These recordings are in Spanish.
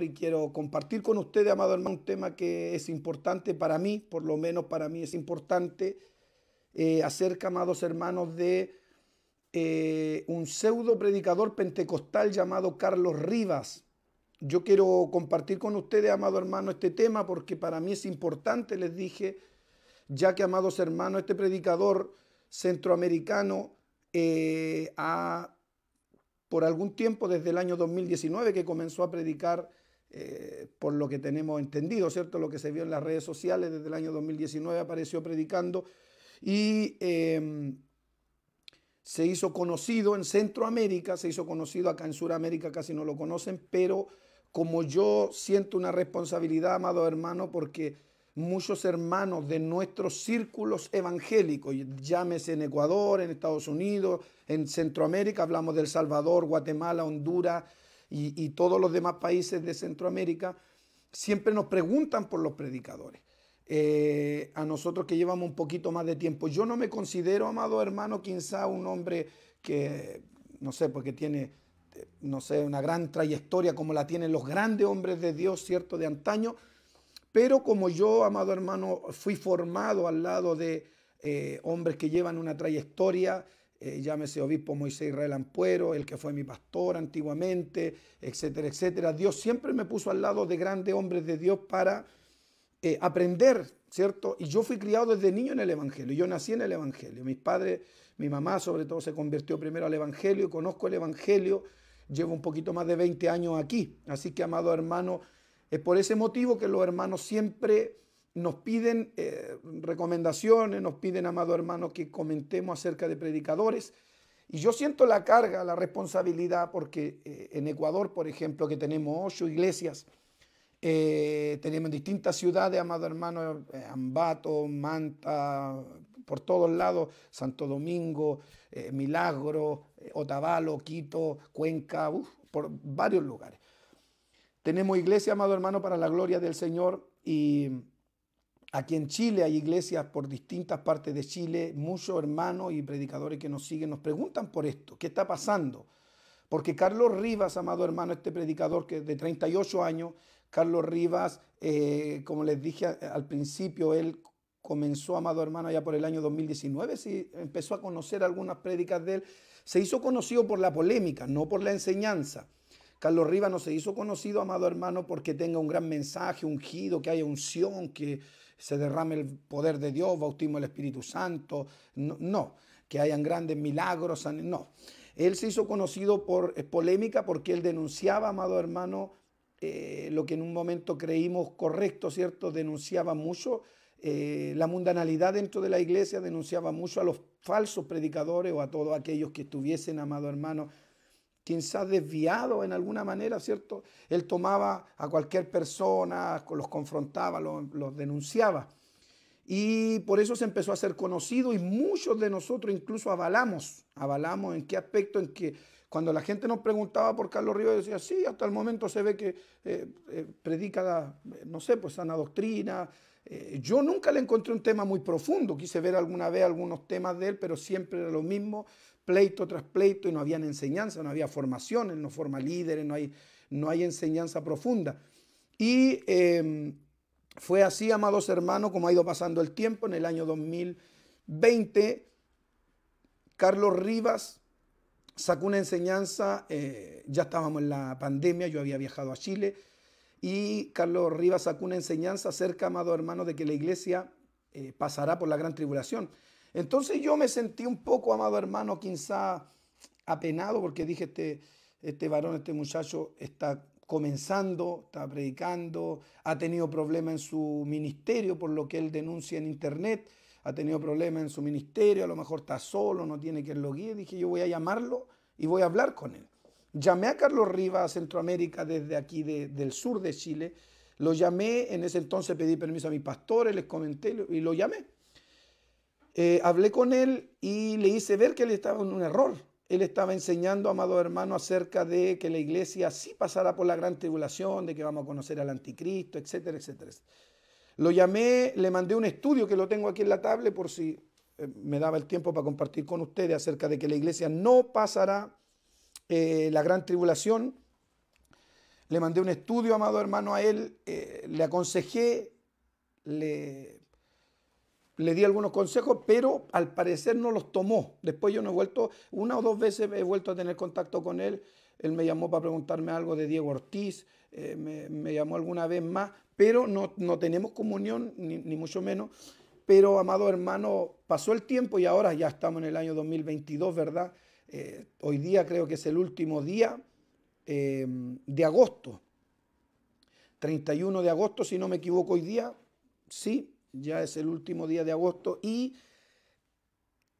y quiero compartir con ustedes, amado hermano, un tema que es importante para mí, por lo menos para mí es importante, eh, acerca, amados hermanos, de eh, un pseudo predicador pentecostal llamado Carlos Rivas. Yo quiero compartir con ustedes, amado hermano, este tema porque para mí es importante, les dije, ya que, amados hermanos, este predicador centroamericano eh, ha, por algún tiempo, desde el año 2019 que comenzó a predicar, eh, por lo que tenemos entendido, ¿cierto? Lo que se vio en las redes sociales desde el año 2019 apareció predicando y em, se hizo conocido en Centroamérica, se hizo conocido acá en Sudamérica, casi no lo conocen, pero como yo siento una responsabilidad, amado hermano, porque muchos hermanos de nuestros círculos evangélicos, llámese en Ecuador, en Estados Unidos, en Centroamérica, hablamos de El Salvador, Guatemala, Honduras, y, todos los demás países de Centroamérica, siempre nos preguntan por los predicadores. Eh, a nosotros que llevamos un poquito más de tiempo. Yo no me considero, amado hermano, quizá un hombre que, no sé, porque tiene, no sé, una gran trayectoria como la tienen los grandes hombres de Dios, ¿cierto?, de antaño. Pero como yo, amado hermano, fui formado al lado de eh, hombres que llevan una trayectoria eh, llámese obispo Moisés Israel Ampuero, el que fue mi pastor antiguamente, etcétera, etcétera. Dios siempre me puso al lado de grandes hombres de Dios para eh, aprender, ¿cierto? Y yo fui criado desde niño en el Evangelio, yo nací en el Evangelio. Mis padres, mi mamá sobre todo se convirtió primero al Evangelio, y conozco el Evangelio, llevo un poquito más de 20 años aquí. Así que, amado hermano, es por ese motivo que los hermanos siempre nos piden eh, recomendaciones, nos piden, amado hermano, que comentemos acerca de predicadores. Y yo siento la carga, la responsabilidad, porque eh, en Ecuador, por ejemplo, que tenemos ocho iglesias, eh, tenemos distintas ciudades, amado hermano, Ambato, Manta, por todos lados, Santo Domingo, Milagro, Otavalo, Quito, Cuenca, por varios lugares. Tenemos iglesia, amado hermano, para la gloria del Señor y Aquí en Chile hay iglesias por distintas partes de Chile, muchos hermanos y predicadores que nos siguen nos preguntan por esto, ¿qué está pasando? Porque Carlos Rivas, amado hermano, este predicador que de 38 años, Carlos Rivas, eh, como les dije al principio, él comenzó, amado hermano, ya por el año 2019, si empezó a conocer algunas prédicas de él. Se hizo conocido por la polémica, no por la enseñanza. Carlos Rivas no se hizo conocido, amado hermano, porque tenga un gran mensaje ungido, que haya unción, que se derrame el poder de Dios, bautismo el Espíritu Santo, no, que hayan grandes milagros, no. Él se hizo conocido por polémica porque él denunciaba, amado hermano, eh, lo que en un momento creímos correcto, ¿cierto? Denunciaba mucho eh, la mundanalidad dentro de la iglesia, denunciaba mucho a los falsos predicadores o a todos aquellos que estuviesen, amado hermano, ha desviado en alguna manera, ¿cierto? Él tomaba a cualquier persona, los confrontaba, los, denunciaba. Y por eso se empezó a ser conocido y muchos de nosotros incluso avalamos, avalamos en qué aspecto, en que cuando la gente nos preguntaba por Carlos Ríos, decía, sí, hasta el momento se ve que eh, eh, predica, no sé, pues sana doctrina. Eh, yo nunca le encontré un tema muy profundo, quise ver alguna vez algunos temas de él, pero siempre era lo mismo, pleito tras pleito y no habían enseñanza, no había él no forma líderes, no hay, no hay enseñanza profunda. Y em, fue así, amados hermanos, como ha ido pasando el tiempo, en el año 2020, Carlos Rivas sacó una enseñanza, eh, ya estábamos en la pandemia, yo había viajado a Chile, y Carlos Rivas sacó una enseñanza acerca, amados hermanos, de que la iglesia eh, pasará por la gran tribulación. Entonces yo me sentí un poco, amado hermano, quizá apenado porque dije, este, este varón, este muchacho está comenzando, está predicando, ha tenido problemas en su ministerio por lo que él denuncia en internet, ha tenido problemas en su ministerio, a lo mejor está solo, no tiene quien lo guíe. Dije, yo voy a llamarlo y voy a hablar con él. Llamé a Carlos Rivas a Centroamérica desde aquí del sur de Chile. Lo llamé, en ese entonces pedí permiso a mis pastores, les comenté y lo llamé. Eh, hablé con él y le hice ver que él estaba en un error. Él estaba enseñando, amado hermano, acerca de que la iglesia sí pasará por la gran tribulación, de que vamos a conocer al anticristo, etcétera, etcétera. Lo llamé, le mandé un estudio que lo tengo aquí en la table por si eh, me daba el tiempo para compartir con ustedes acerca de que la iglesia no pasará eh, la gran tribulación. Le mandé un estudio, amado hermano, a él, le aconsejé, le le di algunos consejos, pero al parecer no los tomó. Después yo no he vuelto, una o dos veces he vuelto a tener contacto con él. Él me llamó para preguntarme algo de Diego Ortiz, eh, me, llamó alguna vez más, pero no, tenemos comunión, ni, mucho menos. Pero, amado hermano, pasó el tiempo y ahora ya estamos en el año 2022, ¿verdad? Eh, hoy día creo que es el último día em, de agosto. 31 de agosto, si no me equivoco, hoy día, sí, ya es el último día de agosto y,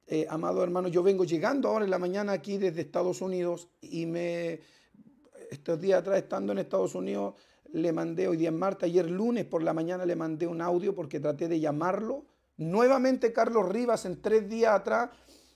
eh, amado hermano, yo vengo llegando ahora en la mañana aquí desde Estados Unidos y me, estos días atrás estando en Estados Unidos, le mandé hoy día en Marta, ayer lunes por la mañana le mandé un audio porque traté de llamarlo. Nuevamente Carlos Rivas en tres días atrás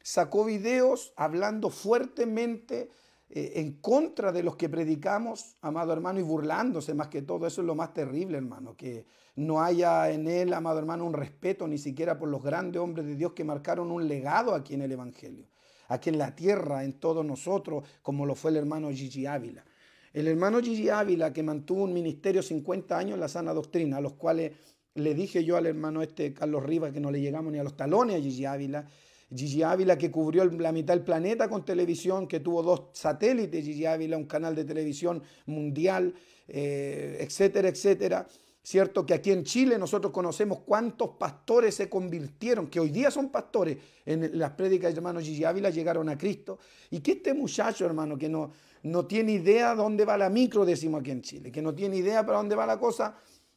sacó videos hablando fuertemente eh, en contra de los que predicamos, amado hermano, y burlándose más que todo. Eso es lo más terrible, hermano, que no haya en él, amado hermano, un respeto ni siquiera por los grandes hombres de Dios que marcaron un legado aquí en el Evangelio, aquí en la tierra, en todos nosotros, como lo fue el hermano Gigi Ávila. El hermano Gigi Ávila, que mantuvo un ministerio 50 años en la sana doctrina, a los cuales le dije yo al hermano este Carlos Rivas que no le llegamos ni a los talones a Gigi Ávila, Gigi Ávila que cubrió la mitad del planeta con televisión, que tuvo dos satélites, Gigi Ávila, un canal de televisión mundial, eh, etcétera, etcétera. ¿Cierto? Que aquí en Chile nosotros conocemos cuántos pastores se convirtieron, que hoy día son pastores. En las prédicas de hermano Gigi Ávila llegaron a Cristo. Y que este muchacho, hermano, que no, no tiene idea dónde va la micro, décimo aquí en Chile, que no tiene idea para dónde va la cosa,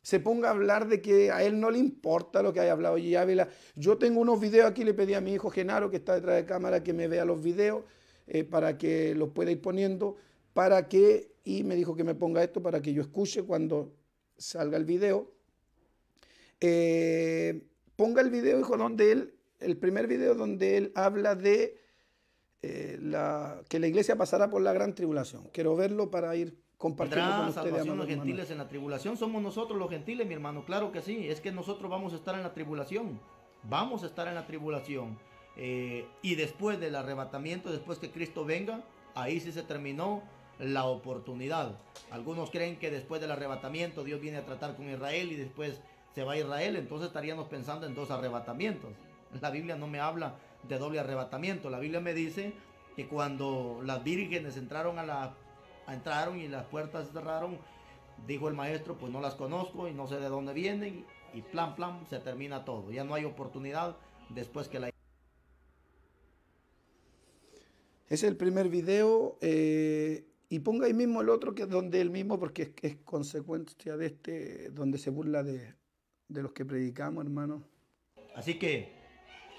se ponga a hablar de que a él no le importa lo que haya hablado Yavila. Ávila. Yo tengo unos videos aquí, le pedí a mi hijo Genaro, que está detrás de cámara, que me vea los videos eh, para que los pueda ir poniendo, para que, y me dijo que me ponga esto para que yo escuche cuando salga el video. Eh, ponga el video, hijo, donde él, el primer video donde él habla de eh, que la iglesia pasará por la gran tribulación. Quiero verlo para ir compartiendo con salvación los gentiles en la tribulación. Somos nosotros los gentiles, mi hermano. Claro que sí. Es que nosotros vamos a estar en la tribulación. Vamos a estar en la tribulación. Eh, y después del arrebatamiento, después que Cristo venga, ahí sí se terminó la oportunidad. Algunos creen que después del arrebatamiento Dios viene a tratar con Israel y después se va a Israel. Entonces estaríamos pensando en dos arrebatamientos. La Biblia no me habla de doble arrebatamiento. La Biblia me dice que cuando las vírgenes entraron a la entraron y las puertas cerraron. Dijo el maestro, pues no las conozco y no sé de dónde vienen. Y plan, plan, se termina todo. Ya no hay oportunidad después que la... Es el primer video eh, y ponga ahí mismo el otro que es donde el mismo, porque es, consecuencia de este, donde se burla de los que predicamos, hermano. Así que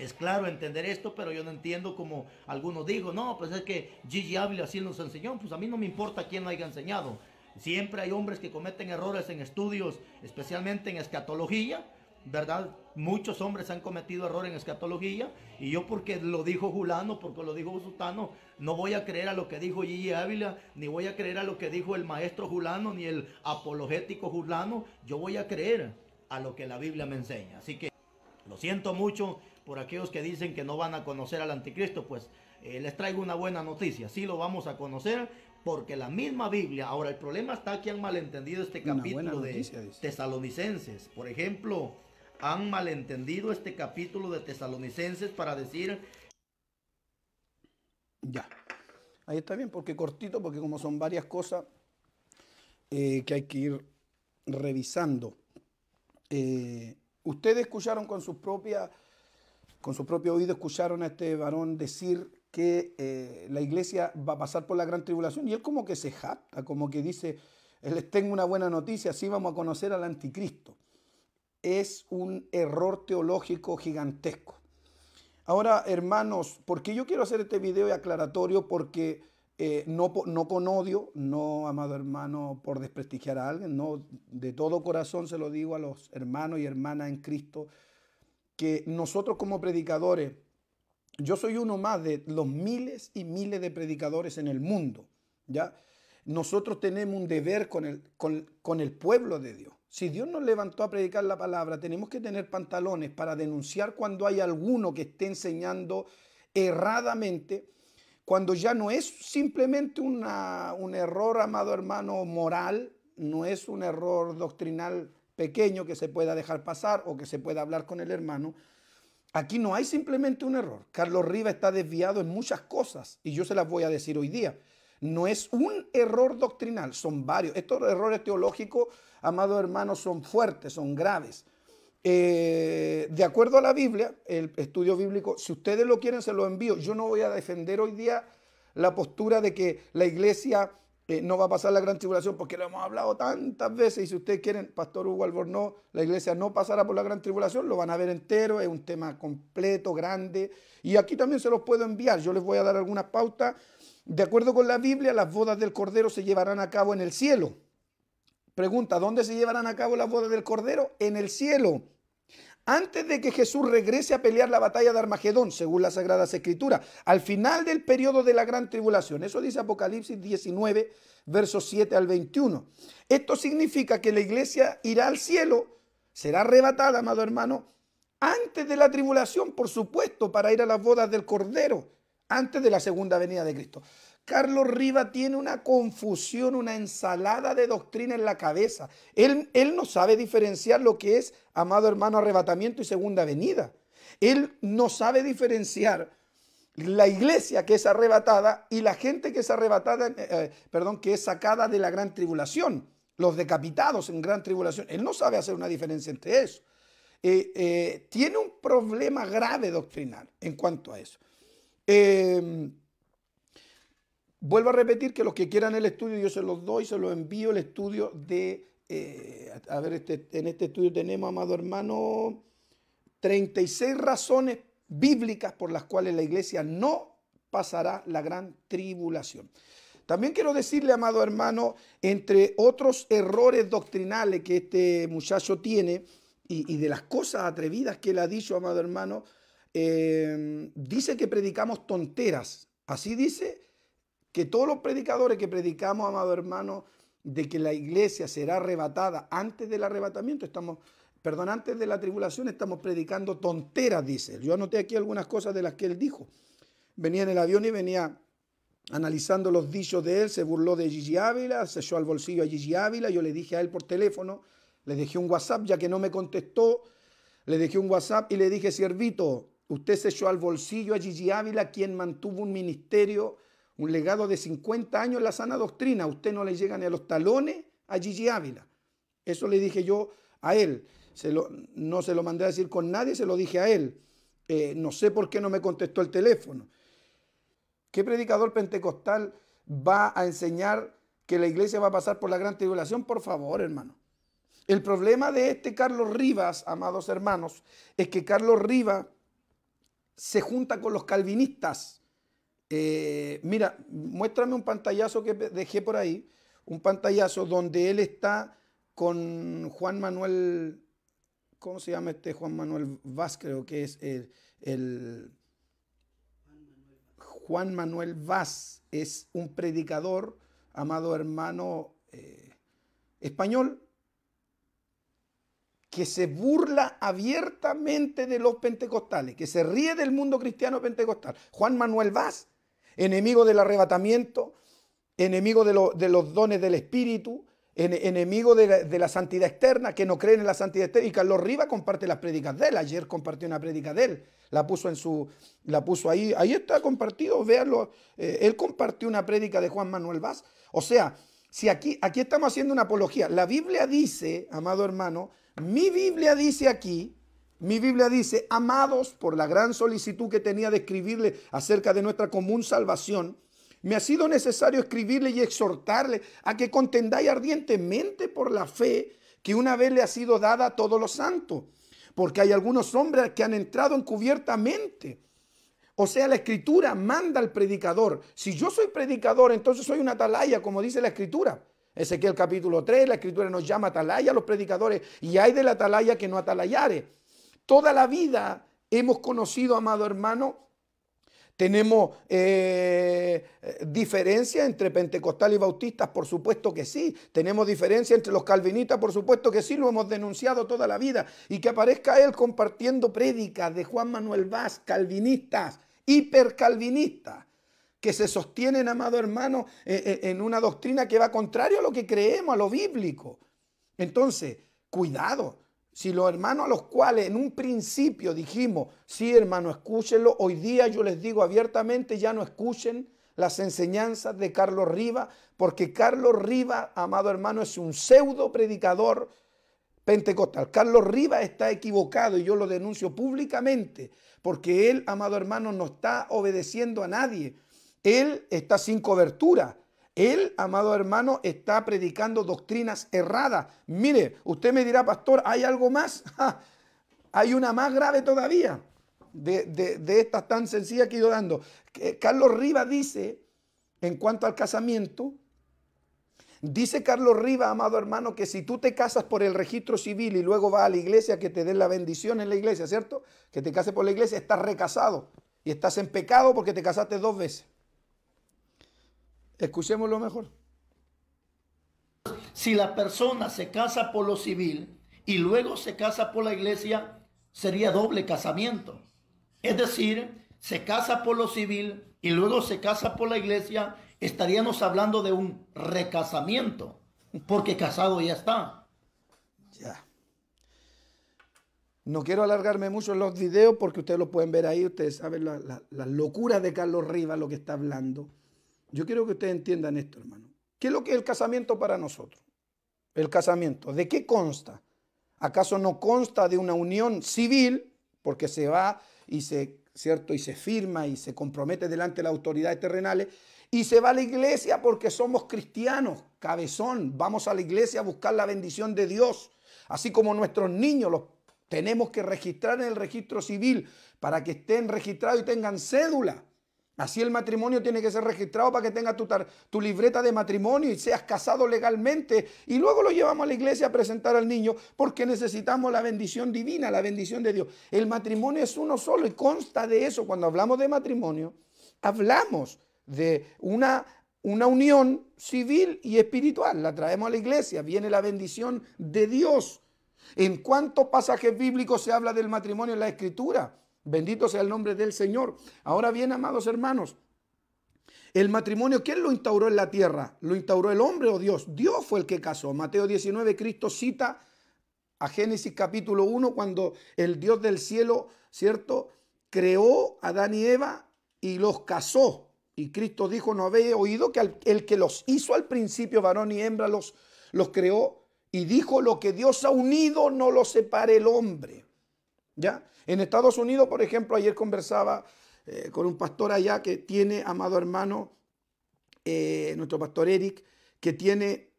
es claro entender esto, pero yo no entiendo como algunos digo no, pues es que Gigi Ávila así nos enseñó, pues a mí no me importa quién lo haya enseñado. Siempre hay hombres que cometen errores en estudios, especialmente en escatología, ¿verdad? Muchos hombres han cometido error en escatología y yo porque lo dijo Julano, porque lo dijo Sutano, no voy a creer a lo que dijo Gigi Ávila, ni voy a creer a lo que dijo el maestro Julano, ni el apologético Julano, yo voy a creer a lo que la Biblia me enseña. Así que lo siento mucho, por aquellos que dicen que no van a conocer al anticristo, pues eh, les traigo una buena noticia. Sí lo vamos a conocer porque la misma Biblia, ahora el problema está que han malentendido este capítulo de tesalonicenses. Por ejemplo, han malentendido este capítulo de tesalonicenses para decir... Ya, ahí está bien, porque cortito, porque como son varias cosas eh, que hay que ir revisando. Eh, ustedes escucharon con sus propias con su propio oído escucharon a este varón decir que eh, la iglesia va a pasar por la gran tribulación y él como que se jacta, como que dice, eh, les tengo una buena noticia, así vamos a conocer al anticristo. Es un error teológico gigantesco. Ahora, hermanos, porque yo quiero hacer este video aclaratorio? Porque eh, no, no con odio, no, amado hermano, por desprestigiar a alguien, no, de todo corazón se lo digo a los hermanos y hermanas en Cristo, que nosotros como predicadores, yo soy uno más de los miles y miles de predicadores en el mundo, ¿ya? Nosotros tenemos un deber con el, con, el pueblo de Dios. Si Dios nos levantó a predicar la palabra, tenemos que tener pantalones para denunciar cuando hay alguno que esté enseñando erradamente, cuando ya no es simplemente un error, amado hermano, moral, no es un error doctrinal pequeño que se pueda dejar pasar o que se pueda hablar con el hermano. Aquí no hay simplemente un error. Carlos Riva está desviado en muchas cosas y yo se las voy a decir hoy día. No es un error doctrinal, son varios. Estos errores teológicos, amados hermanos, son fuertes, son graves. Eh, de acuerdo a la Biblia, el estudio bíblico, si ustedes lo quieren, se lo envío. Yo no voy a defender hoy día la postura de que la iglesia eh, no va a pasar la gran tribulación porque lo hemos hablado tantas veces y si ustedes quieren, Pastor Hugo Albornoz, la iglesia no pasará por la gran tribulación, lo van a ver entero, es un tema completo, grande y aquí también se los puedo enviar, yo les voy a dar algunas pautas. De acuerdo con la Biblia, las bodas del Cordero se llevarán a cabo en el cielo. Pregunta, ¿dónde se llevarán a cabo las bodas del Cordero? En el cielo antes de que Jesús regrese a pelear la batalla de Armagedón, según las Sagradas Escrituras, al final del periodo de la gran tribulación. Eso dice Apocalipsis 19, versos 7 al 21. Esto significa que la iglesia irá al cielo, será arrebatada, amado hermano, antes de la tribulación, por supuesto, para ir a las bodas del Cordero antes de la segunda venida de Cristo. Carlos Riva tiene una confusión, una ensalada de doctrina en la cabeza. Él, él, no sabe diferenciar lo que es, amado hermano, arrebatamiento y segunda venida. Él no sabe diferenciar la iglesia que es arrebatada y la gente que es arrebatada, eh, eh, perdón, que es sacada de la gran tribulación, los decapitados en gran tribulación. Él no sabe hacer una diferencia entre eso. Eh, tiene un problema grave doctrinal en cuanto a eso. Em, vuelvo a repetir que los que quieran el estudio, yo se los doy, se los envío el estudio de... Eh, a ver, este, en este estudio tenemos, amado hermano, 36 razones bíblicas por las cuales la iglesia no pasará la gran tribulación. También quiero decirle, amado hermano, entre otros errores doctrinales que este muchacho tiene y, y de las cosas atrevidas que él ha dicho, amado hermano, Em, dice que predicamos tonteras. Así dice que todos los predicadores que predicamos, amado hermano, de que la iglesia será arrebatada antes del arrebatamiento, estamos, perdón, antes de la tribulación, estamos predicando tonteras, dice. Yo anoté aquí algunas cosas de las que él dijo. Venía en el avión y venía analizando los dichos de él, se burló de Gigi Ávila, se echó al bolsillo a Gigi Ávila, yo le dije a él por teléfono, le dejé un WhatsApp ya que no me contestó, le dejé un WhatsApp y le dije, siervito, Usted se echó al bolsillo a Gigi Ávila, quien mantuvo un ministerio, un legado de 50 años en la sana doctrina. Usted no le llega ni a los talones a Gigi Ávila. Eso le dije yo a él. Se lo, no se lo mandé a decir con nadie, se lo dije a él. Eh, no sé por qué no me contestó el teléfono. ¿Qué predicador pentecostal va a enseñar que la iglesia va a pasar por la gran tribulación? Por favor, hermano. El problema de este Carlos Rivas, amados hermanos, es que Carlos Rivas se junta con los calvinistas. Eh, mira, muéstrame un pantallazo que dejé por ahí, un pantallazo donde él está con Juan Manuel, ¿cómo se llama este Juan Manuel Vaz? Creo que es el, Juan Manuel Vaz, es un predicador, amado hermano eh, español, que se burla abiertamente de los pentecostales, que se ríe del mundo cristiano pentecostal. Juan Manuel Vaz, enemigo del arrebatamiento, enemigo de, los dones del Espíritu, enemigo de la, santidad externa, que no cree en la santidad externa. Y Carlos Riva comparte las prédicas de él. Ayer compartió una prédica de él. La puso en su. La puso ahí. Ahí está compartido. Véanlo. Eh, él compartió una prédica de Juan Manuel Vaz. O sea, si aquí, aquí estamos haciendo una apología. La Biblia dice, amado hermano, mi Biblia dice aquí, mi Biblia dice, amados, por la gran solicitud que tenía de escribirle acerca de nuestra común salvación, me ha sido necesario escribirle y exhortarle a que contendáis ardientemente por la fe que una vez le ha sido dada a todos los santos, porque hay algunos hombres que han entrado encubiertamente o sea, la escritura manda al predicador. Si yo soy predicador, entonces soy una atalaya, como dice la escritura. Ezequiel capítulo 3, la escritura nos llama atalaya a los predicadores y hay de la atalaya que no atalayare. Toda la vida hemos conocido, amado hermano, ¿Tenemos eh, eh, diferencia entre pentecostales y bautistas? Por supuesto que sí. ¿Tenemos diferencia entre los calvinistas? Por supuesto que sí, lo hemos denunciado toda la vida. Y que aparezca él compartiendo prédicas de Juan Manuel Vaz, calvinistas hipercalvinistas que se sostienen, amado hermano, eh, eh, en una doctrina que va contrario a lo que creemos, a lo bíblico. Entonces, cuidado, si los hermanos a los cuales en un principio dijimos, sí hermano, escúchenlo, hoy día yo les digo abiertamente, ya no escuchen las enseñanzas de Carlos Riva, porque Carlos Riva, amado hermano, es un pseudo predicador pentecostal. Carlos Rivas está equivocado y yo lo denuncio públicamente porque él, amado hermano, no está obedeciendo a nadie. Él está sin cobertura. Él, amado hermano, está predicando doctrinas erradas. Mire, usted me dirá, pastor, ¿hay algo más? hay una más grave todavía de, estas tan sencillas que ido dando. Carlos Rivas dice, en cuanto al casamiento, Dice Carlos Riva, amado hermano, que si tú te casas por el registro civil y luego vas a la iglesia, que te den la bendición en la iglesia, ¿cierto? Que te cases por la iglesia, estás recasado y estás en pecado porque te casaste dos veces. Escuchémoslo mejor. Si la persona se casa por lo civil y luego se casa por la iglesia, sería doble casamiento. Es decir, se casa por lo civil y luego se casa por la iglesia estaríamos hablando de un recasamiento, porque casado ya está. Ya. No quiero alargarme mucho en los videos porque ustedes lo pueden ver ahí, ustedes saben las la, locura de Carlos Rivas, lo que está hablando. Yo quiero que ustedes entiendan esto, hermano. ¿Qué es lo que es el casamiento para nosotros? El casamiento, ¿de qué consta? ¿Acaso no consta de una unión civil? Porque se va y se, ¿cierto? Y se firma y se compromete delante de las autoridades terrenales y se va a la iglesia porque somos cristianos, cabezón. Vamos a la iglesia a buscar la bendición de Dios. Así como nuestros niños los tenemos que registrar en el registro civil para que estén registrados y tengan cédula. Así el matrimonio tiene que ser registrado para que tengas tu, tu, libreta de matrimonio y seas casado legalmente. Y luego lo llevamos a la iglesia a presentar al niño porque necesitamos la bendición divina, la bendición de Dios. El matrimonio es uno solo y consta de eso. Cuando hablamos de matrimonio, hablamos de una, una unión civil y espiritual. La traemos a la iglesia, viene la bendición de Dios. ¿En cuántos pasajes bíblicos se habla del matrimonio en la escritura? Bendito sea el nombre del Señor. Ahora bien, amados hermanos, el matrimonio, ¿quién lo instauró en la tierra? ¿Lo instauró el hombre o Dios? Dios fue el que casó. Mateo 19, Cristo cita a Génesis capítulo 1, cuando el Dios del cielo, ¿cierto? Creó a Adán y Eva y los casó. Y Cristo dijo, ¿no habéis oído que el que los hizo al principio, varón y hembra, los, los creó? Y dijo, lo que Dios ha unido no lo separe el hombre. ¿Ya? En Estados Unidos, por ejemplo, ayer conversaba eh, con un pastor allá que tiene, amado hermano, eh, nuestro pastor Eric, que tiene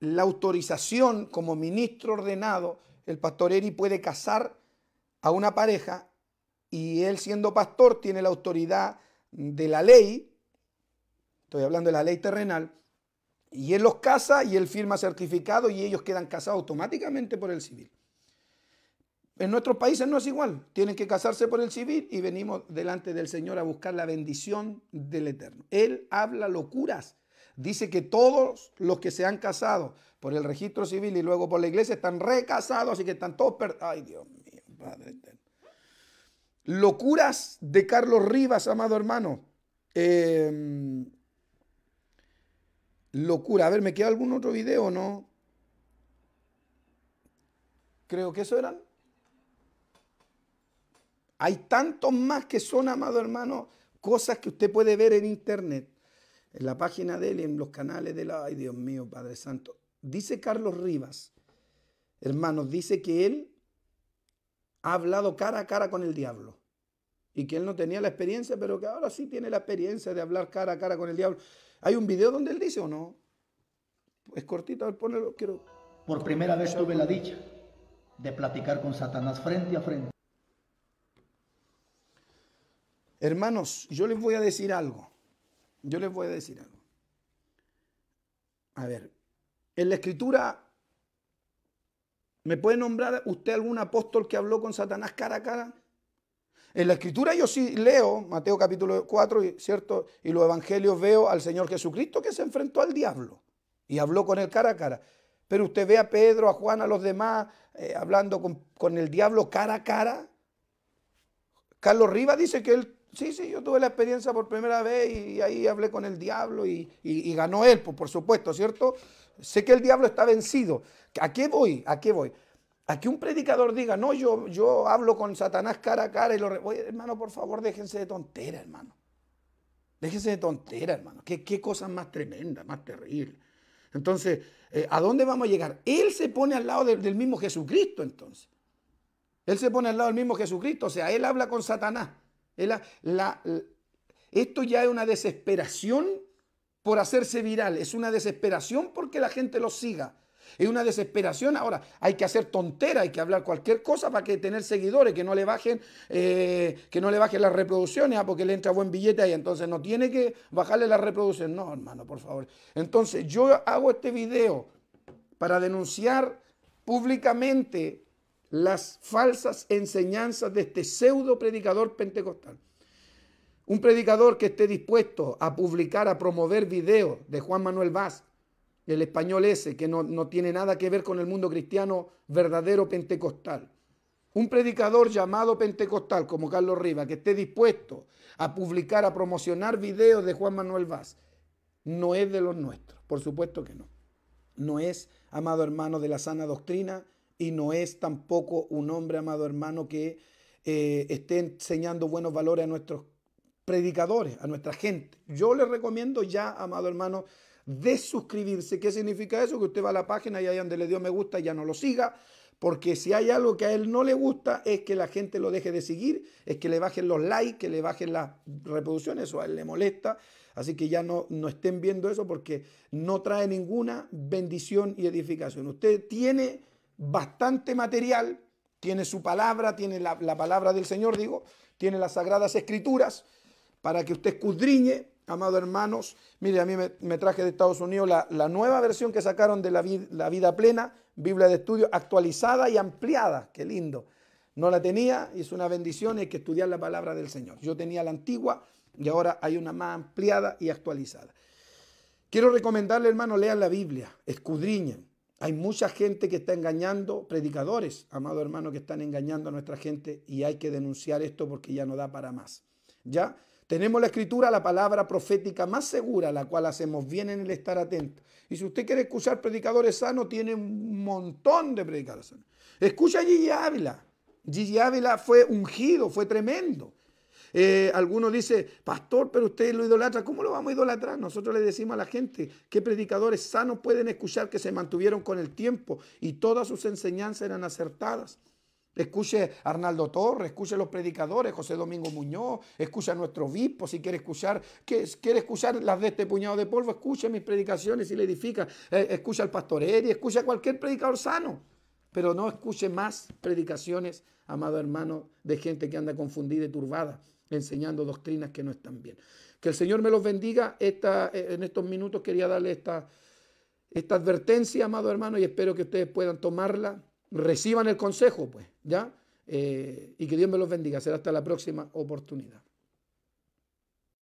la autorización como ministro ordenado, el pastor Eric puede casar a una pareja y él siendo pastor tiene la autoridad de la ley, estoy hablando de la ley terrenal, y él los casa y él firma certificado y ellos quedan casados automáticamente por el civil. En nuestros países no es igual, tienen que casarse por el civil y venimos delante del Señor a buscar la bendición del Eterno. Él habla locuras, dice que todos los que se han casado por el registro civil y luego por la iglesia están recasados, así que están todos perdidos. Ay, Dios mío, Padre locuras de Carlos Rivas, amado hermano. Em, locura. A ver, ¿me queda algún otro video o no? Creo que eso eran. Hay tantos más que son, amado hermano, cosas que usted puede ver en internet, en la página de él en los canales de la... Ay, Dios mío, Padre Santo. Dice Carlos Rivas, hermanos, dice que él ha hablado cara a cara con el diablo y que él no tenía la experiencia, pero que ahora sí tiene la experiencia de hablar cara a cara con el diablo. ¿Hay un video donde él dice o no? Es cortito, a ver, quiero... Por primera vez tuve la dicha de platicar con Satanás frente a frente. Hermanos, yo les voy a decir algo. Yo les voy a decir algo. A ver, en la escritura, ¿me puede nombrar usted algún apóstol que habló con Satanás cara a cara? En la escritura yo sí leo Mateo capítulo 4, ¿cierto? Y los evangelios veo al Señor Jesucristo que se enfrentó al diablo y habló con él cara a cara. Pero usted ve a Pedro, a Juan, a los demás eh, hablando con, el diablo cara a cara. Carlos Rivas dice que él Sí, sí, yo tuve la experiencia por primera vez y ahí hablé con el diablo y, ganó él, por, pues, por supuesto, ¿cierto? Sé que el diablo está vencido. ¿A qué voy? ¿A qué voy? A que un predicador diga, no, yo, yo hablo con Satanás cara a cara y lo... Oye, hermano, por favor, déjense de tontera, hermano. Déjense de tontera, hermano. ¿Qué, qué cosa más tremenda, más terrible. Entonces, eh, ¿a dónde vamos a llegar? Él se pone al lado del mismo Jesucristo, entonces. Él se pone al lado del mismo Jesucristo, o sea, él habla con Satanás. esto ya es una desesperación por hacerse viral, es una desesperación porque la gente lo siga. Es una desesperación. Ahora, hay que hacer tontera, hay que hablar cualquier cosa para que tener seguidores, que no le bajen, eh, que no le bajen las reproducciones, ah, porque le entra buen billete ahí. Entonces no tiene que bajarle las reproducciones. No, hermano, por favor. Entonces yo hago este video para denunciar públicamente las falsas enseñanzas de este pseudo predicador pentecostal. Un predicador que esté dispuesto a publicar, a promover videos de Juan Manuel Vaz, el español ese, que no, tiene nada que ver con el mundo cristiano verdadero pentecostal. Un predicador llamado pentecostal como Carlos Rivas que esté dispuesto a publicar, a promocionar videos de Juan Manuel Vaz, no es de los nuestros, por supuesto que no. No es, amado hermano, de la sana doctrina y no es tampoco un hombre, amado hermano, que eh, esté enseñando buenos valores a nuestros predicadores, a nuestra gente. Yo les recomiendo ya, amado hermano, desuscribirse. ¿Qué significa eso? Que usted va a la página y ahí donde le dio me gusta ya no lo siga. Porque si hay algo que a él no le gusta es que la gente lo deje de seguir, es que le bajen los likes, que le bajen las reproducciones, eso a él le molesta. Así que ya no, no estén viendo eso porque no trae ninguna bendición y edificación. Usted tiene bastante material, tiene su palabra, tiene la, la palabra del Señor, digo, tiene las sagradas escrituras para que usted escudriñe, Amado hermanos, mire, a mí me, traje de Estados Unidos la, nueva versión que sacaron de la, Vida Plena, Biblia de Estudio, actualizada y ampliada. Qué lindo. No la tenía y es una bendición, hay que estudiar la palabra del Señor. Yo tenía la antigua y ahora hay una más ampliada y actualizada. Quiero recomendarle, hermano, lean la Biblia, escudriñen. Hay mucha gente que está engañando, predicadores, amado hermano, que están engañando a nuestra gente y hay que denunciar esto porque ya no da para más. ¿Ya? Tenemos la escritura, la palabra profética más segura, la cual hacemos bien en el estar atento. Y si usted quiere escuchar predicadores sanos, tiene un montón de predicadores sanos. Escucha a Gigi Ávila. Gigi Ávila fue ungido, fue tremendo. Eh, algunos dicen, pastor, pero usted lo idolatra. ¿Cómo lo vamos a idolatrar? Nosotros le decimos a la gente qué predicadores sanos pueden escuchar que se mantuvieron con el tiempo y todas sus enseñanzas eran acertadas. Escuche a Arnaldo Torres, escuche a los predicadores, José Domingo Muñoz, escuche a nuestro obispo si quiere escuchar, quiere escuchar las de este puñado de polvo, escuche mis predicaciones y le edifica, eh, escuche al pastor Eri, escuche a cualquier predicador sano, pero no escuche más predicaciones, amado hermano, de gente que anda confundida y turbada enseñando doctrinas que no están bien. Que el Señor me los bendiga. Esta, eh, en estos minutos quería darle esta, esta advertencia, amado hermano, y espero que ustedes puedan tomarla reciban el consejo, pues, ¿ya? Eh, y que Dios me los bendiga. Será hasta la próxima oportunidad.